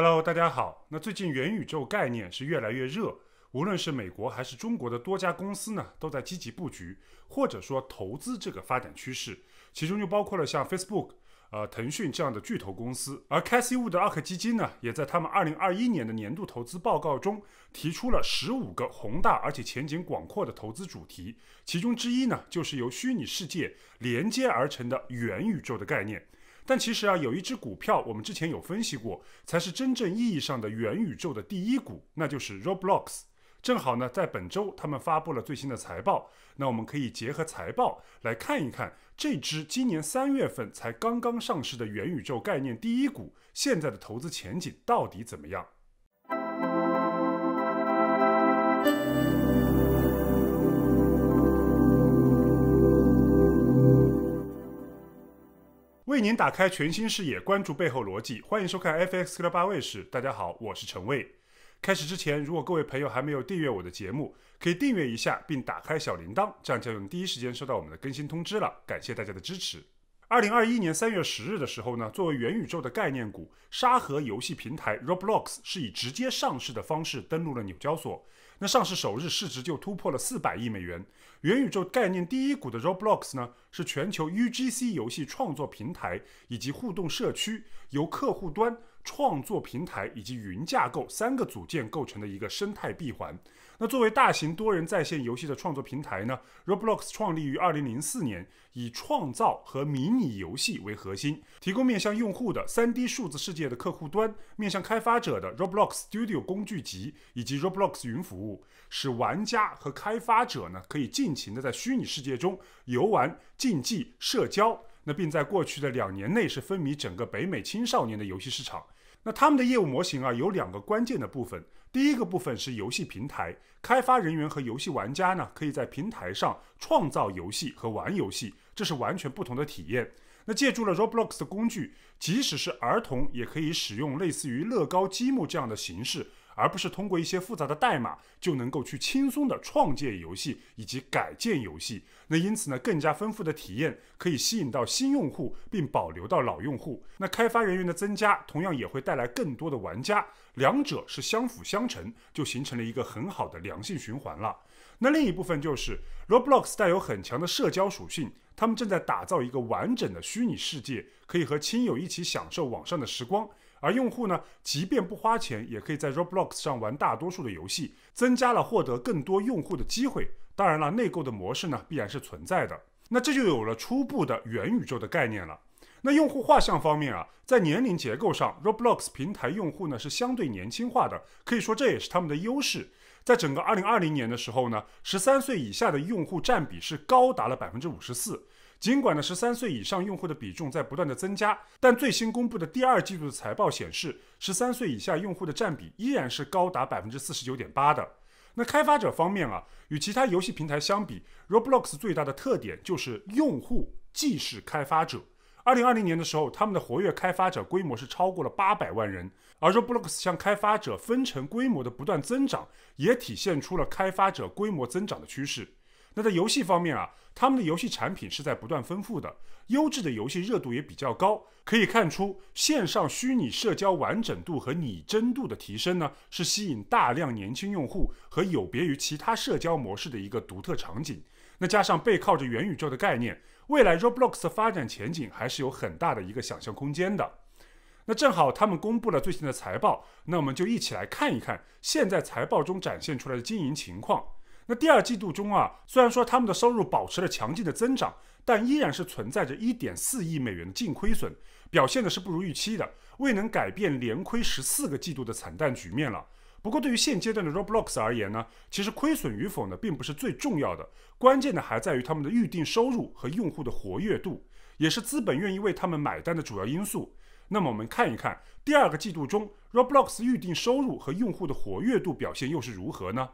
Hello，大家好。那最近元宇宙概念是越来越热，无论是美国还是中国的多家公司呢，都在积极布局，或者说投资这个发展趋势。其中就包括了像 Facebook、呃腾讯这样的巨头公司。而 c a e w o o d Ark 基金呢，也在他们2021年的年度投资报告中提出了15个宏大而且前景广阔的投资主题，其中之一呢，就是由虚拟世界连接而成的元宇宙的概念。但其实啊，有一只股票我们之前有分析过，才是真正意义上的元宇宙的第一股，那就是 Roblox。正好呢，在本周他们发布了最新的财报，那我们可以结合财报来看一看这只今年三月份才刚刚上市的元宇宙概念第一股，现在的投资前景到底怎么样？为您打开全新视野，关注背后逻辑，欢迎收看 FX 八卫视。大家好，我是陈卫。开始之前，如果各位朋友还没有订阅我的节目，可以订阅一下，并打开小铃铛，这样就能第一时间收到我们的更新通知了。感谢大家的支持。二零二一年三月十日的时候呢，作为元宇宙的概念股，沙盒游戏平台 Roblox 是以直接上市的方式登陆了纽交所，那上市首日市值就突破了四百亿美元。元宇宙概念第一股的 Roblox 呢，是全球 UGC 游戏创作平台以及互动社区，由客户端、创作平台以及云架构三个组件构成的一个生态闭环。那作为大型多人在线游戏的创作平台呢，Roblox 创立于二零零四年，以创造和迷你游戏为核心，提供面向用户的 3D 数字世界的客户端、面向开发者的 Roblox Studio 工具集以及 Roblox 云服务，使玩家和开发者呢可以进。尽情的在虚拟世界中游玩、竞技、社交，那并在过去的两年内是分靡整个北美青少年的游戏市场。那他们的业务模型啊，有两个关键的部分。第一个部分是游戏平台，开发人员和游戏玩家呢，可以在平台上创造游戏和玩游戏，这是完全不同的体验。那借助了 Roblox 的工具，即使是儿童也可以使用类似于乐高积木这样的形式。而不是通过一些复杂的代码就能够去轻松的创建游戏以及改建游戏，那因此呢，更加丰富的体验可以吸引到新用户，并保留到老用户。那开发人员的增加同样也会带来更多的玩家，两者是相辅相成，就形成了一个很好的良性循环了。那另一部分就是 Roblox 带有很强的社交属性，他们正在打造一个完整的虚拟世界，可以和亲友一起享受网上的时光。而用户呢，即便不花钱，也可以在 Roblox 上玩大多数的游戏，增加了获得更多用户的机会。当然了，内购的模式呢，必然是存在的。那这就有了初步的元宇宙的概念了。那用户画像方面啊，在年龄结构上，Roblox 平台用户呢是相对年轻化的，可以说这也是他们的优势。在整个2020年的时候呢，13岁以下的用户占比是高达了百分之五十四。尽管呢，十三岁以上用户的比重在不断的增加，但最新公布的第二季度的财报显示，十三岁以下用户的占比依然是高达百分之四十九点八的。那开发者方面啊，与其他游戏平台相比，Roblox 最大的特点就是用户既是开发者。二零二零年的时候，他们的活跃开发者规模是超过了八百万人，而 Roblox 向开发者分成规模的不断增长，也体现出了开发者规模增长的趋势。那在游戏方面啊，他们的游戏产品是在不断丰富的，优质的游戏热度也比较高。可以看出，线上虚拟社交完整度和拟真度的提升呢，是吸引大量年轻用户和有别于其他社交模式的一个独特场景。那加上背靠着元宇宙的概念，未来 Roblox 的发展前景还是有很大的一个想象空间的。那正好他们公布了最新的财报，那我们就一起来看一看现在财报中展现出来的经营情况。那第二季度中啊，虽然说他们的收入保持了强劲的增长，但依然是存在着1.4亿美元的净亏损，表现的是不如预期的，未能改变连亏十四个季度的惨淡局面了。不过，对于现阶段的 Roblox 而言呢，其实亏损与否呢，并不是最重要的，关键的还在于他们的预定收入和用户的活跃度，也是资本愿意为他们买单的主要因素。那么，我们看一看第二个季度中 Roblox 预定收入和用户的活跃度表现又是如何呢？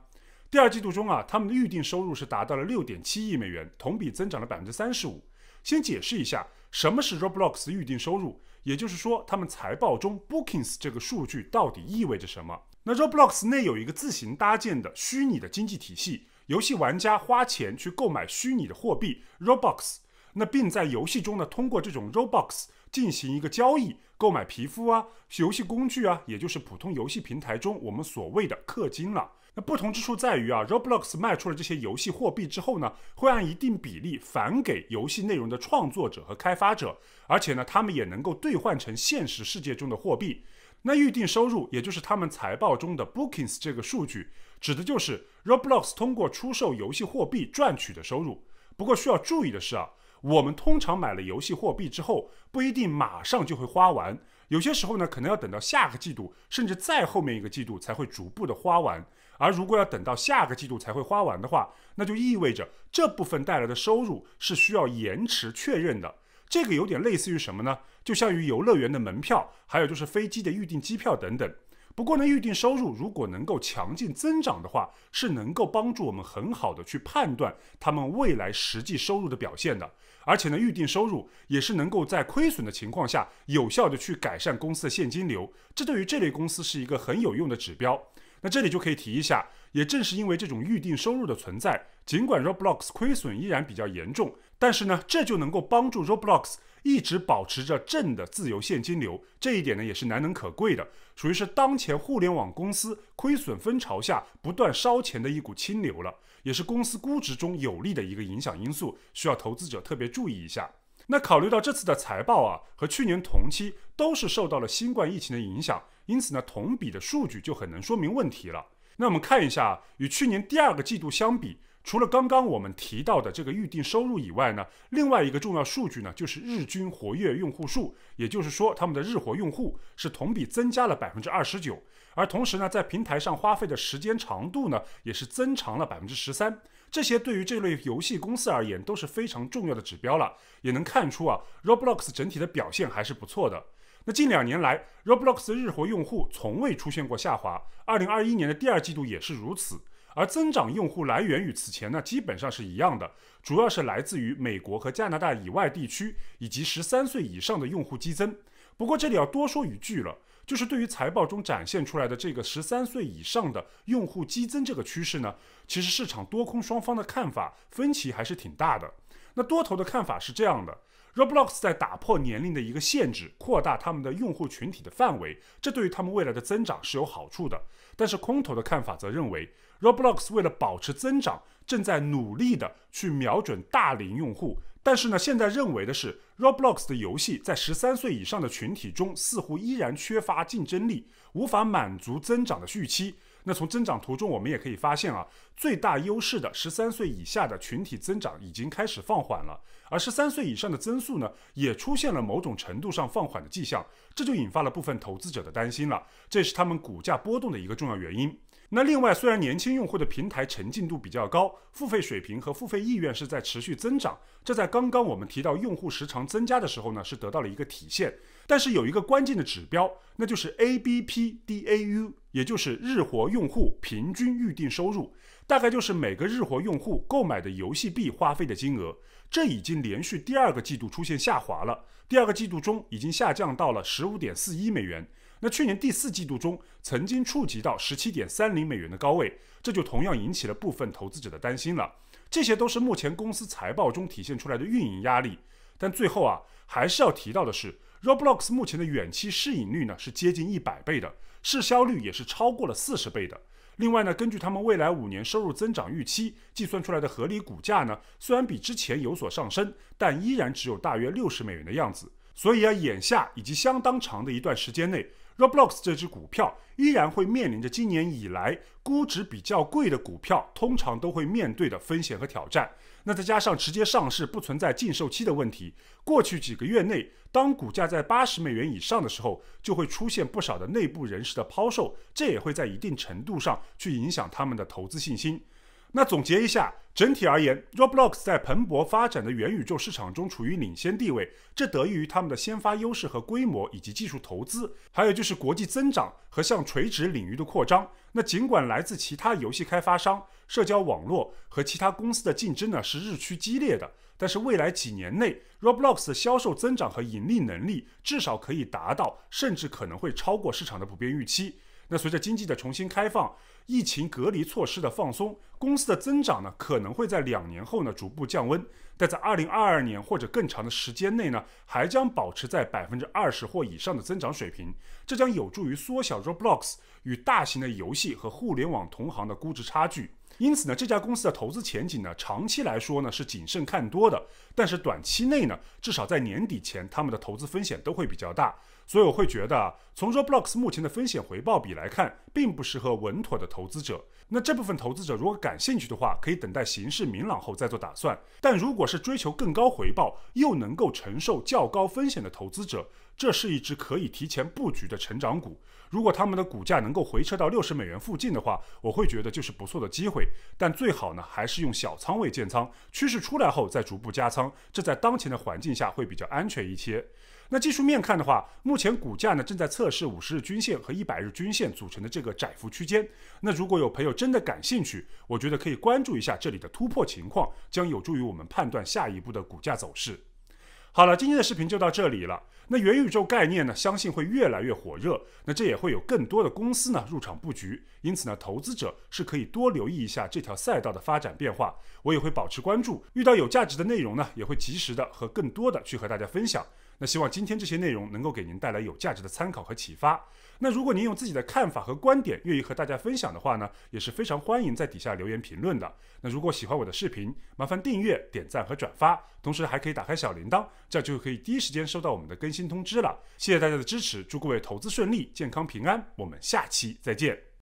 第二季度中啊，他们的预定收入是达到了六点七亿美元，同比增长了百分之三十五。先解释一下什么是 Roblox 预定收入，也就是说，他们财报中 bookings 这个数据到底意味着什么？那 Roblox 内有一个自行搭建的虚拟的经济体系，游戏玩家花钱去购买虚拟的货币 Robux，那并在游戏中呢，通过这种 Robux。进行一个交易，购买皮肤啊、游戏工具啊，也就是普通游戏平台中我们所谓的氪金了。那不同之处在于啊，Roblox 卖出了这些游戏货币之后呢，会按一定比例返给游戏内容的创作者和开发者，而且呢，他们也能够兑换成现实世界中的货币。那预定收入，也就是他们财报中的 bookings 这个数据，指的就是 Roblox 通过出售游戏货币赚取的收入。不过需要注意的是啊。我们通常买了游戏货币之后，不一定马上就会花完，有些时候呢，可能要等到下个季度，甚至再后面一个季度才会逐步的花完。而如果要等到下个季度才会花完的话，那就意味着这部分带来的收入是需要延迟确认的。这个有点类似于什么呢？就像于游乐园的门票，还有就是飞机的预订机票等等。不过呢，预定收入如果能够强劲增长的话，是能够帮助我们很好的去判断他们未来实际收入的表现的。而且呢，预定收入也是能够在亏损的情况下有效的去改善公司的现金流，这对于这类公司是一个很有用的指标。那这里就可以提一下，也正是因为这种预定收入的存在，尽管 Roblox 亏损依然比较严重，但是呢，这就能够帮助 Roblox 一直保持着正的自由现金流，这一点呢也是难能可贵的，属于是当前互联网公司亏损风潮下不断烧钱的一股清流了，也是公司估值中有利的一个影响因素，需要投资者特别注意一下。那考虑到这次的财报啊和去年同期都是受到了新冠疫情的影响，因此呢同比的数据就很能说明问题了。那我们看一下，与去年第二个季度相比，除了刚刚我们提到的这个预定收入以外呢，另外一个重要数据呢就是日均活跃用户数，也就是说他们的日活用户是同比增加了百分之二十九，而同时呢在平台上花费的时间长度呢也是增长了百分之十三。这些对于这类游戏公司而言都是非常重要的指标了，也能看出啊，Roblox 整体的表现还是不错的。那近两年来，Roblox 日活用户从未出现过下滑，二零二一年的第二季度也是如此。而增长用户来源与此前呢基本上是一样的，主要是来自于美国和加拿大以外地区以及十三岁以上的用户激增。不过这里要多说一句了，就是对于财报中展现出来的这个十三岁以上的用户激增这个趋势呢，其实市场多空双方的看法分歧还是挺大的。那多头的看法是这样的，Roblox 在打破年龄的一个限制，扩大他们的用户群体的范围，这对于他们未来的增长是有好处的。但是空头的看法则认为，Roblox 为了保持增长，正在努力的去瞄准大龄用户，但是呢，现在认为的是。Roblox 的游戏在十三岁以上的群体中似乎依然缺乏竞争力，无法满足增长的预期。那从增长图中我们也可以发现啊，最大优势的十三岁以下的群体增长已经开始放缓了，而十三岁以上的增速呢，也出现了某种程度上放缓的迹象，这就引发了部分投资者的担心了，这是他们股价波动的一个重要原因。那另外，虽然年轻用户的平台沉浸度比较高，付费水平和付费意愿是在持续增长，这在刚刚我们提到用户时长增加的时候呢，是得到了一个体现。但是有一个关键的指标，那就是 ABPDAU，也就是日活用户平均预定收入，大概就是每个日活用户购买的游戏币花费的金额。这已经连续第二个季度出现下滑了，第二个季度中已经下降到了十五点四一美元。那去年第四季度中，曾经触及到十七点三零美元的高位，这就同样引起了部分投资者的担心了。这些都是目前公司财报中体现出来的运营压力。但最后啊，还是要提到的是，Roblox 目前的远期市盈率呢是接近一百倍的，市销率也是超过了四十倍的。另外呢，根据他们未来五年收入增长预期计算出来的合理股价呢，虽然比之前有所上升，但依然只有大约六十美元的样子。所以啊，眼下以及相当长的一段时间内。Roblox 这只股票依然会面临着今年以来估值比较贵的股票通常都会面对的风险和挑战。那再加上直接上市不存在禁售期的问题，过去几个月内，当股价在八十美元以上的时候，就会出现不少的内部人士的抛售，这也会在一定程度上去影响他们的投资信心。那总结一下，整体而言，Roblox 在蓬勃发展的元宇宙市场中处于领先地位，这得益于他们的先发优势和规模，以及技术投资，还有就是国际增长和向垂直领域的扩张。那尽管来自其他游戏开发商、社交网络和其他公司的竞争呢是日趋激烈的，但是未来几年内，Roblox 的销售增长和盈利能力至少可以达到，甚至可能会超过市场的普遍预期。那随着经济的重新开放，疫情隔离措施的放松，公司的增长呢可能会在两年后呢逐步降温，但在二零二二年或者更长的时间内呢还将保持在百分之二十或以上的增长水平，这将有助于缩小 Roblox 与大型的游戏和互联网同行的估值差距。因此呢这家公司的投资前景呢长期来说呢是谨慎看多的，但是短期内呢至少在年底前他们的投资风险都会比较大。所以我会觉得，从 Roblox 目前的风险回报比来看，并不适合稳妥的投资者。那这部分投资者如果感兴趣的话，可以等待形势明朗后再做打算。但如果是追求更高回报又能够承受较高风险的投资者，这是一只可以提前布局的成长股。如果他们的股价能够回撤到六十美元附近的话，我会觉得就是不错的机会。但最好呢，还是用小仓位建仓，趋势出来后再逐步加仓。这在当前的环境下会比较安全一些。那技术面看的话，目前股价呢正在测试五十日均线和一百日均线组成的这个窄幅区间。那如果有朋友真的感兴趣，我觉得可以关注一下这里的突破情况，将有助于我们判断下一步的股价走势。好了，今天的视频就到这里了。那元宇宙概念呢，相信会越来越火热。那这也会有更多的公司呢入场布局，因此呢，投资者是可以多留意一下这条赛道的发展变化。我也会保持关注，遇到有价值的内容呢，也会及时的和更多的去和大家分享。那希望今天这些内容能够给您带来有价值的参考和启发。那如果您有自己的看法和观点，愿意和大家分享的话呢，也是非常欢迎在底下留言评论的。那如果喜欢我的视频，麻烦订阅、点赞和转发，同时还可以打开小铃铛。这样就可以第一时间收到我们的更新通知了。谢谢大家的支持，祝各位投资顺利、健康平安。我们下期再见。